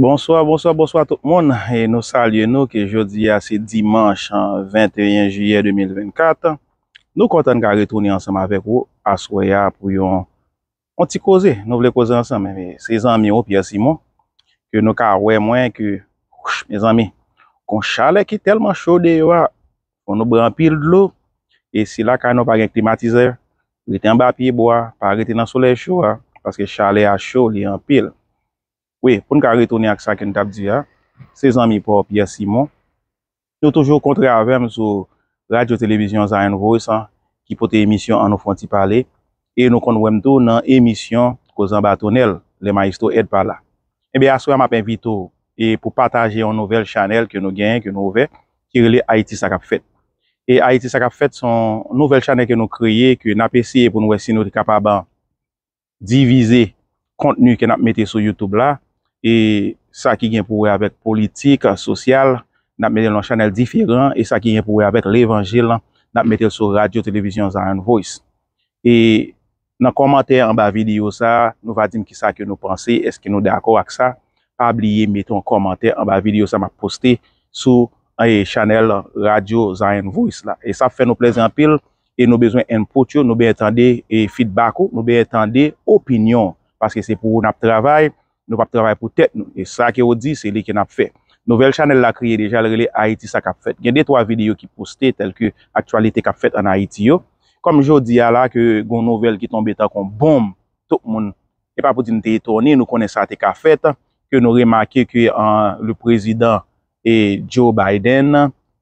Bonsoy, bonsoy, bonsoy tout moun. E nou salye nou ke jodi a se dimanche an 21 juyè 2024. Nou kontan ka retouni ansam avek ou aswaya pou yon. On ti koze, nou vle koze ansam. Se zanmi ou pi a simon. Yon nou ka wè mwen ki. Mè zanmi, kon chale ki telman chode yo a. Kon nou bran pil dlou. E si la ka nou pa gen klimatize. Li te mbapye bo a. Pa rete nan sole chou a. Paske chale a chou li an pil. Oui, pou nou ka retouni ak sa ken tap di ya, se zan mi pou Pia Simon, nou toujou kontre avèm sou radyo-televizyon Zayen Voisan ki pote emisyon an nou fwanti pale e nou kon wèm tou nan emisyon ko zan batonel, le maisto ed pa la. Ebe aswa mapen vito e pou pataje yon nouvel chanel ke nou gen, ke nou ve, ki rele Haiti Sakap Fete. Et Haiti Sakap Fete son nouvel chanel ke nou kreye, ke nap eseye pou nou wè si nou di kapaban divize kontenu ke nap mette sou YouTube la E sa ki gen pouwe avet politik, sosyal, nap metel nan chanel diferent, e sa ki gen pouwe avet revanjil, nap metel sou radio, televizyon, zan en voys. E nan komantè an ba video sa, nou va dim ki sa ke nou panse, eske nou de akou ak sa, abliye meton komantè an ba video sa map poste sou eh, chanel radio, zan en voys la. E sa fè nou plezen pil, e nou bezwen en pout yo, nou beye tande e feedback yo, nou beye tande opinyon, paske se pouwe nap travay, Nou pap travay pou tèt nou. E sa ke ou di, se li ken ap fè. Nouvel chanel la kriye deja, le li Haiti sa kap fèt. Gen dey toa video ki poste, tel ke aktualite kap fèt an Haiti yo. Kom jo diya la, ke goun nouvel ki tombe ta kon bom, tout moun, ke pa poti nou te etoni, nou konen sa te kap fèt, ke nou remake ki an le prezident e Joe Biden,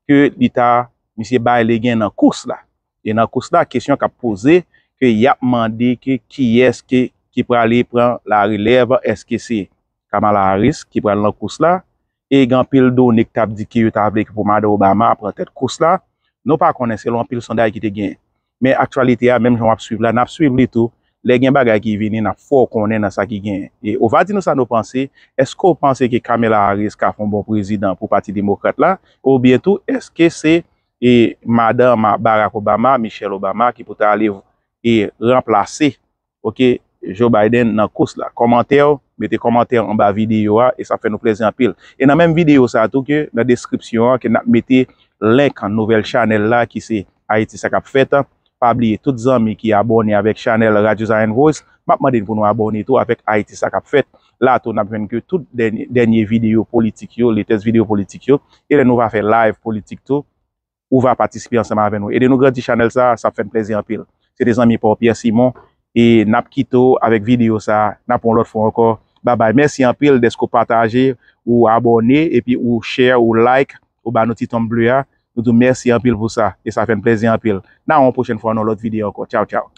ke li ta, misye Baye le gen nan kous la. E nan kous la, kesyon kap pose, ke yap mande ki, ki eske, ki pral li pran la relèv, eske se Kamala Harris, ki pral lò kous la, e gen pil do nèk tab dikye yo tab lèk pou Mada Obama pran tèt kous la, nou pa kone se lò an pil sonday ki te gen. Mè aktualite ya, mèm joun ap suiv la, nap suiv lè tou, lè gen bagay ki vini na fò konen na sa ki gen. E ou vadi nou sa nou panse, esko ou panse ki Kamala Harris ka fon bon prezident pou pati demokrat la, ou bientou eske se, e Mada Barack Obama, Michelle Obama, ki pote alev e remplase, oké, Joe Biden nan kous la komantèw, metè komantèw an ba videyo a, e sa fè nou plezè an pil. E nan menm videyo sa tout ki, nan deskripsyon a, ki nan metè lèk an nouvel chanel la, ki se Aïti Sakap Fète, pabliye tout zami ki abonè avèk chanel Radio Zayen Voice, mapman din pou nou abonè tou avèk Aïti Sakap Fète. La tout nan menm ki tout denye videyo politik yo, le test videyo politik yo, e lè nou va fè live politik tou, ou va patisipi an seman avè nou. E lè nou gè ti chanel sa, sa fè nou plezè an pil. Se de E nap kito avèk video sa. Nap on lot fon anko. Baba, mersi anpil de sko pataje ou abone epi ou share ou like ou ba nou titan blou ya. Nou tou mersi anpil pou sa. E sa fèm plezi anpil. Nan, anpou chen fon anot lot video anko. Tchau, tchau.